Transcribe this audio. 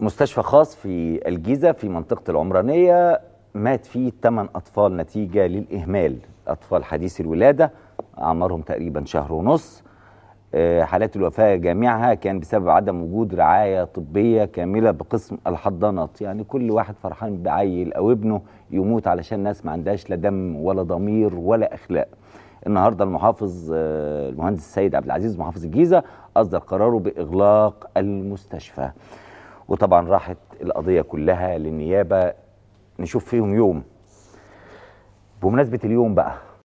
مستشفى خاص في الجيزة في منطقة العمرانية مات فيه 8 أطفال نتيجة للإهمال أطفال حديث الولادة أعمارهم تقريبا شهر ونص آه، حالات الوفاة جميعها كان بسبب عدم وجود رعاية طبية كاملة بقسم الحضانات يعني كل واحد فرحان بعيل أو ابنه يموت علشان ناس ما عندهاش لا دم ولا ضمير ولا أخلاق النهاردة المحافظ آه، المهندس السيد عبد العزيز محافظ الجيزة أصدر قراره بإغلاق المستشفى وطبعا راحت القضية كلها للنيابة نشوف فيهم يوم بمناسبة اليوم بقى